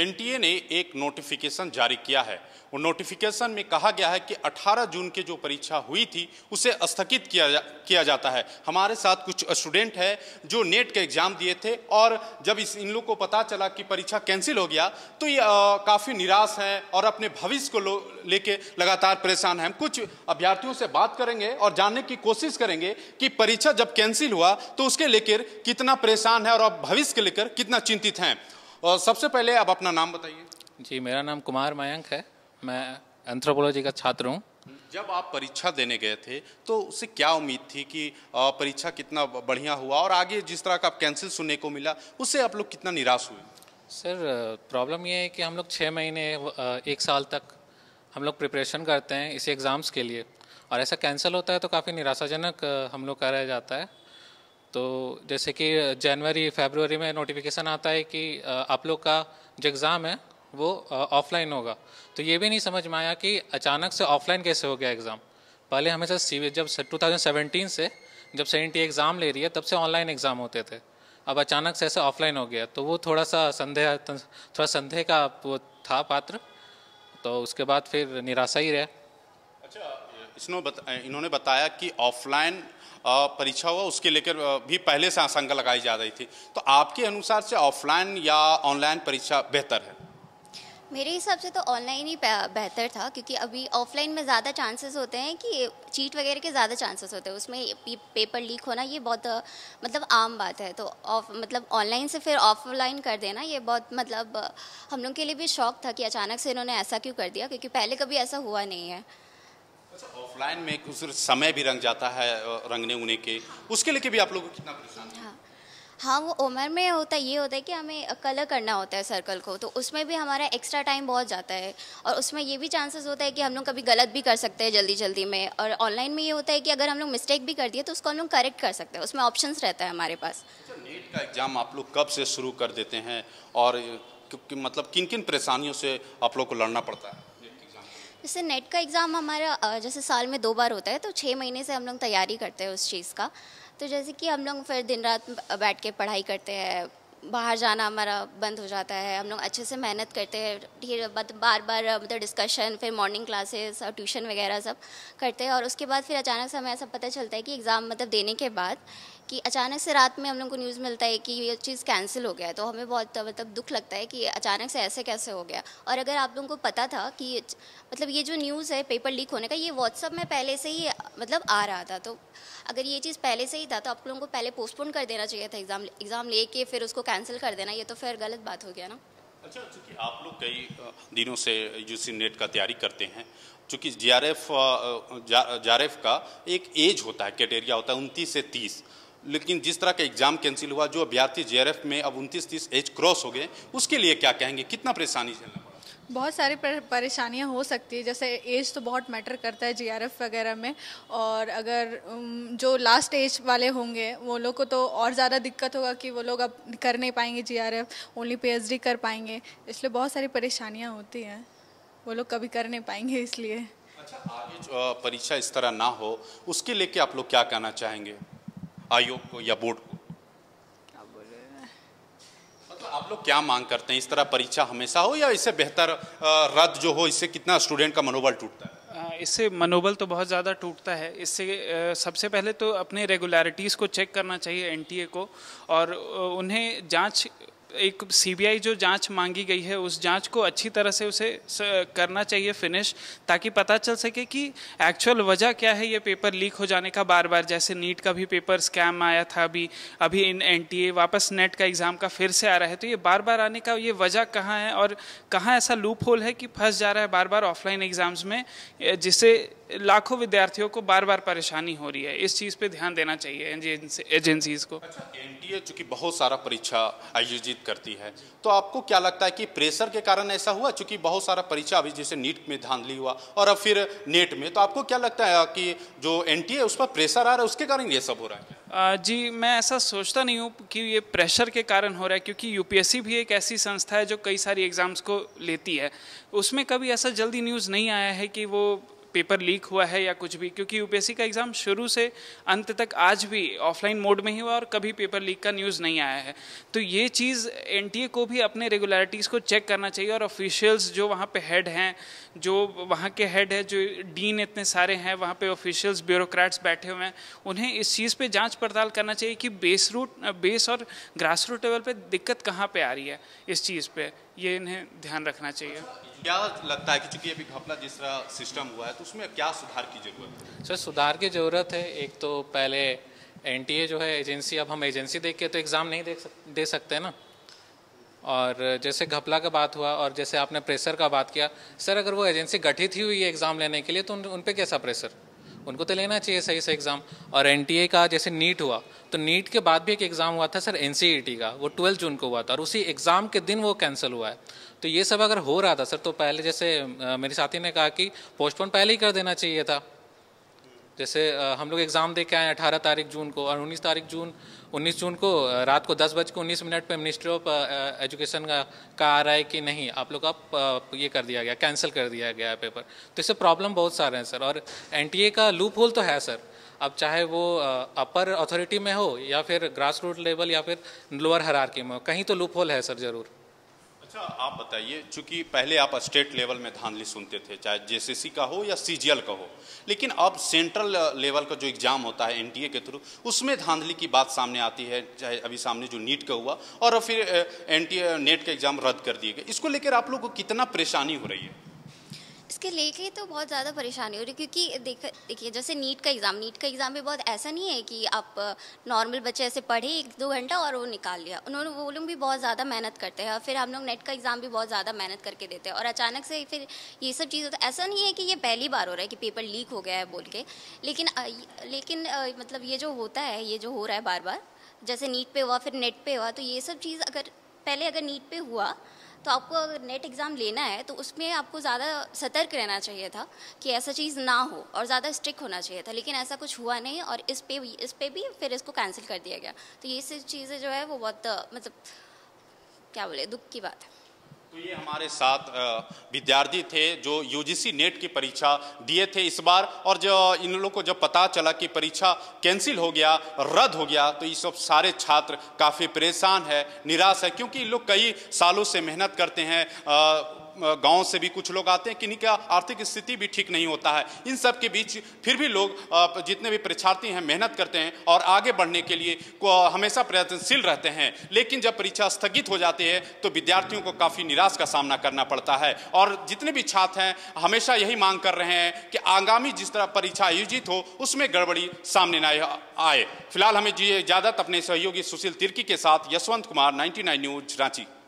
NTA ने एक notification जारी किया है वो नोटिफिकेशन में कहा गया है कि 18 जून के जो परीक्षा हुई थी उसे स्थगित किया जा, किया जाता है हमारे साथ कुछ स्टूडेंट है जो नेट के एग्जाम दिए थे और जब इस इन लोग को पता चला कि परीक्षा कैंसिल हो गया तो ये काफ़ी निराश हैं और अपने भविष्य को लेके लगातार परेशान हैं हम कुछ अभ्यर्थियों से बात करेंगे और जानने की कोशिश करेंगे कि परीक्षा जब कैंसिल हुआ तो उसके लेकर कितना परेशान है और अब भविष्य के लेकर कितना चिंतित हैं और सबसे पहले आप अपना नाम बताइए जी मेरा नाम कुमार मयंक है मैं एंथ्रोपोलॉजी का छात्र हूँ जब आप परीक्षा देने गए थे तो उससे क्या उम्मीद थी कि परीक्षा कितना बढ़िया हुआ और आगे जिस तरह का आप कैंसिल सुनने को मिला उससे आप लोग कितना निराश हुए सर प्रॉब्लम ये है कि हम लोग छः महीने एक साल तक हम लोग प्रिपरेशन करते हैं इसी एग्ज़ाम्स के लिए और ऐसा कैंसिल होता है तो काफ़ी निराशाजनक हम लोग कराया जाता है तो जैसे कि जनवरी फरवरी में नोटिफिकेशन आता है कि आप लोग का जो एग्ज़ाम है वो ऑफलाइन होगा तो ये भी नहीं समझ में आया कि अचानक से ऑफलाइन कैसे हो गया एग्ज़ाम पहले हमेशा सी जब 2017 से जब सी एग्ज़ाम e ले रही है तब से ऑनलाइन एग्ज़ाम होते थे अब अचानक से ऐसे ऑफलाइन हो गया तो वो थोड़ा सा संदेह थोड़ा संदेह का वो था पात्र तो उसके बाद फिर निराशा ही रहा अच्छा इसनो बत, इन्होंने बताया कि ऑफलाइन परीक्षा हुआ उसके लेकर भी पहले से आशंका लगाई जा रही थी तो आपके अनुसार से ऑफलाइन या ऑनलाइन परीक्षा बेहतर है मेरे हिसाब से तो ऑनलाइन ही बेहतर था क्योंकि अभी ऑफलाइन में ज़्यादा चांसेस होते हैं कि चीट वगैरह के ज़्यादा चांसेस होते हैं उसमें पेपर लीक होना ये बहुत मतलब आम बात है तो ऑफ मतलब ऑनलाइन से फिर ऑफलाइन कर देना ये बहुत मतलब हम लोग के लिए भी शौक था कि अचानक से इन्होंने ऐसा क्यों कर दिया क्योंकि पहले कभी ऐसा हुआ नहीं है ऑफलाइन अच्छा, में कुछ समय भी रंग जाता है रंगने उंगने के उसके लिए भी आप लोग कितना परेशान हाँ हाँ वो उम्र में होता ये होता है कि हमें कलर करना होता है सर्कल को तो उसमें भी हमारा एक्स्ट्रा टाइम बहुत जाता है और उसमें ये भी चांसेस होता है कि हम लोग कभी गलत भी कर सकते हैं जल्दी जल्दी में और ऑनलाइन में ये होता है कि अगर हम लोग मिस्टेक भी कर दिए तो उसको हम लोग करेक्ट कर सकते हैं उसमें ऑप्शन रहता है हमारे पास नेट अच्छा, का एग्ज़ाम आप लोग कब से शुरू कर देते हैं और मतलब किन किन परेशानियों से आप लोग को लड़ना पड़ता है जैसे नेट का एग्ज़ाम हमारा जैसे साल में दो बार होता है तो छः महीने से हम लोग तैयारी करते हैं उस चीज़ का तो जैसे कि हम लोग फिर दिन रात बैठ के पढ़ाई करते हैं बाहर जाना हमारा बंद हो जाता है हम लोग अच्छे से मेहनत करते हैं मतलब फिर बार बार मतलब डिस्कशन फिर मॉर्निंग क्लासेस और ट्यूशन वगैरह सब करते हैं और उसके बाद फिर अचानक से हमें ऐसा पता चलता है कि एग्ज़ाम मतलब देने के बाद कि अचानक से रात में हम लोग को न्यूज़ मिलता है कि ये चीज़ कैंसिल हो गया है तो हमें बहुत मतलब दुख लगता है कि अचानक से ऐसे कैसे हो गया और अगर आप लोगों को पता था कि मतलब ये जो न्यूज़ है पेपर लीक होने का ये व्हाट्सअप में पहले से ही मतलब आ रहा था तो अगर ये चीज़ पहले से ही था तो आप लोगों को पहले पोस्टपोन कर देना चाहिए था एग्ज़ाम एग्ज़ाम ले के फिर उसको कैंसिल कर देना ये तो फिर गलत बात हो गया ना अच्छा चूँकि आप लोग कई दिनों से सी नेट का तैयारी करते हैं चूँकि जे आर एफ का एक एज होता है कैटेरिया होता है उनतीस से तीस लेकिन जिस तरह का एग्जाम कैंसिल हुआ जो अभ्यर्थी जे में अब उनतीस तीस एज क्रॉस हो गए उसके लिए क्या कहेंगे कितना परेशानी झेलना बहुत सारी परेशानियां हो सकती है जैसे एज तो बहुत मैटर करता है जीआरएफ वगैरह में और अगर जो लास्ट एज वाले होंगे वो लोग को तो और ज़्यादा दिक्कत होगा कि वो लोग अब कर नहीं पाएंगे जीआरएफ ओनली पीएचडी कर पाएंगे इसलिए बहुत सारी परेशानियां होती हैं वो लोग कभी कर नहीं पाएंगे इसलिए अच्छा आगे परीक्षा इस तरह ना हो उसके लेके आप लोग क्या कहना चाहेंगे आयोग को या बोर्ड को मतलब आप लोग क्या मांग करते हैं इस तरह परीक्षा हमेशा हो या इससे बेहतर रद्द जो हो इससे कितना स्टूडेंट का मनोबल टूटता है इससे मनोबल तो बहुत ज़्यादा टूटता है इससे सबसे पहले तो अपने रेगुलरिटीज़ को चेक करना चाहिए एनटीए को और उन्हें जांच एक सीबीआई जो जांच मांगी गई है उस जांच को अच्छी तरह से उसे करना चाहिए फिनिश ताकि पता चल सके कि एक्चुअल वजह क्या है ये पेपर लीक हो जाने का बार बार जैसे नीट का भी पेपर स्कैम आया था अभी अभी इन एन वापस नेट का एग्ज़ाम का फिर से आ रहा है तो ये बार बार आने का ये वजह कहाँ है और कहाँ ऐसा लूप होल है कि फंस जा रहा है बार बार ऑफलाइन एग्ज़ाम्स में जिससे लाखों विद्यार्थियों को बार बार परेशानी हो रही है इस चीज़ पे ध्यान देना चाहिए एजेंसीज को अच्छा एनटीए चूंकि बहुत सारा परीक्षा आयोजित करती है तो आपको क्या लगता है कि प्रेशर के कारण ऐसा हुआ चूंकि बहुत सारा परीक्षा अभी जैसे नीट में धांधली हुआ और अब फिर नेट में तो आपको क्या लगता है कि जो एन है उस पर प्रेशर आ रहा है उसके कारण ये सब हो रहा है जी मैं ऐसा सोचता नहीं हूँ कि ये प्रेशर के कारण हो रहा है क्योंकि यूपीएससी भी एक ऐसी संस्था है जो कई सारी एग्ज़ाम्स को लेती है उसमें कभी ऐसा जल्दी न्यूज़ नहीं आया है कि वो पेपर लीक हुआ है या कुछ भी क्योंकि यूपीएससी का एग्ज़ाम शुरू से अंत तक आज भी ऑफलाइन मोड में ही हुआ और कभी पेपर लीक का न्यूज़ नहीं आया है तो ये चीज़ एन को भी अपने रेगुलरिटीज़ को चेक करना चाहिए और ऑफिशियल्स जो वहाँ पे हेड हैं जो वहाँ के हेड है जो डीन इतने सारे हैं वहाँ पे ऑफिशियल्स ब्यूरोक्रेट्स बैठे हुए हैं उन्हें इस चीज़ पे जांच पड़ताल करना चाहिए कि बेस रूट बेस और ग्रास रूट लेवल पे दिक्कत कहाँ पे आ रही है इस चीज़ पे ये इन्हें ध्यान रखना चाहिए क्या लगता है कि चूंकि अभी घपला जिस तरह सिस्टम हुआ है तो उसमें क्या सुधार की जरूरत है सर सुधार की जरूरत है एक तो पहले एन जो है एजेंसी अब हम एजेंसी देख के तो एग्ज़ाम नहीं दे, सक, दे सकते ना और जैसे घपला का बात हुआ और जैसे आपने प्रेशर का बात किया सर अगर वो एजेंसी गठित ही हुई है एग्ज़ाम लेने के लिए तो उन, उन पर कैसा प्रेशर उनको तो लेना चाहिए सही से एग्ज़ाम और एन का जैसे नीट हुआ तो नीट के बाद भी एक एग्ज़ाम हुआ था सर एन e का वो ट्वेल्थ जून को हुआ था और उसी एग्ज़ाम के दिन वो कैंसिल हुआ है तो ये सब अगर हो रहा था सर तो पहले जैसे मेरे साथी ने कहा कि पोस्टपोन पहले ही कर देना चाहिए था जैसे हम लोग एग्ज़ाम दे के आए अठारह तारीख जून को और उन्नीस तारीख जून 19 जून को रात को दस बज के उन्नीस मिनट पर मिनिस्ट्री ऑफ एजुकेशन का, का आ रहा है कि नहीं आप लोग का ये कर दिया गया कैंसिल कर दिया गया पेपर तो इससे प्रॉब्लम बहुत सारे हैं सर और एन का लूप होल तो है सर अब चाहे वो अपर अथॉरिटी में हो या फिर ग्रास रूट लेवल या फिर लोअर हरारकी में हो कहीं तो लूप होल है सर ज़रूर अच्छा आप बताइए चूंकि पहले आप स्टेट लेवल में धानली सुनते थे चाहे जेसीसी का हो या सीजीएल का हो लेकिन अब सेंट्रल लेवल का जो एग्ज़ाम होता है एनटीए के थ्रू उसमें धांधली की बात सामने आती है चाहे अभी सामने जो नीट का हुआ और फिर एनटीए नेट का एग्ज़ाम रद्द कर दिए गए इसको लेकर आप लोग को कितना परेशानी हो रही है इसके लेके तो बहुत ज़्यादा परेशानी हो रही है क्योंकि देख देखिए जैसे नीट का एग्ज़ाम नीट का एग्ज़ाम भी बहुत ऐसा नहीं है कि आप नॉर्मल बच्चे ऐसे पढ़े एक दो घंटा और वो निकाल लिया उन्होंने वो लोग भी बहुत ज़्यादा मेहनत करते हैं और फिर हम लोग नेट का एग्ज़ाम भी बहुत ज़्यादा मेहनत करके देते हैं और अचानक से फिर ये सब चीज़ होता तो, ऐसा नहीं है कि ये पहली बार हो रहा है कि पेपर लीक हो गया है बोल के लेकिन लेकिन मतलब ये जो होता है ये जो हो रहा है बार बार जैसे नीट पे हुआ फिर नेट पे हुआ तो ये सब चीज़ अगर पहले अगर नीट पे हुआ तो आपको अगर नेट एग्ज़ाम लेना है तो उसमें आपको ज़्यादा सतर्क रहना चाहिए था कि ऐसा चीज़ ना हो और ज़्यादा स्ट्रिक्ट होना चाहिए था लेकिन ऐसा कुछ हुआ नहीं और इस पे भी इस पे भी फिर इसको कैंसिल कर दिया गया तो ये सब चीज़ें जो है वो बहुत मतलब क्या बोले दुख की बात है तो ये हमारे साथ विद्यार्थी थे जो यूजीसी नेट की परीक्षा दिए थे इस बार और जो इन लोगों को जब पता चला कि परीक्षा कैंसिल हो गया रद्द हो गया तो ये सब सारे छात्र काफ़ी परेशान है निराश है क्योंकि इन लोग कई सालों से मेहनत करते हैं गांव से भी कुछ लोग आते हैं किन्हीं का आर्थिक स्थिति भी ठीक नहीं होता है इन सब के बीच फिर भी लोग जितने भी परीक्षार्थी हैं मेहनत करते हैं और आगे बढ़ने के लिए हमेशा प्रयत्नशील रहते हैं लेकिन जब परीक्षा स्थगित हो जाती है तो विद्यार्थियों को काफ़ी निराश का सामना करना पड़ता है और जितने भी छात्र हैं हमेशा यही मांग कर रहे हैं कि आगामी जिस तरह परीक्षा आयोजित हो उसमें गड़बड़ी सामने ना आए फिलहाल हमें जी इजाज़त अपने सहयोगी सुशील तिर्की के साथ यशवंत कुमार 99 न्यूज रांची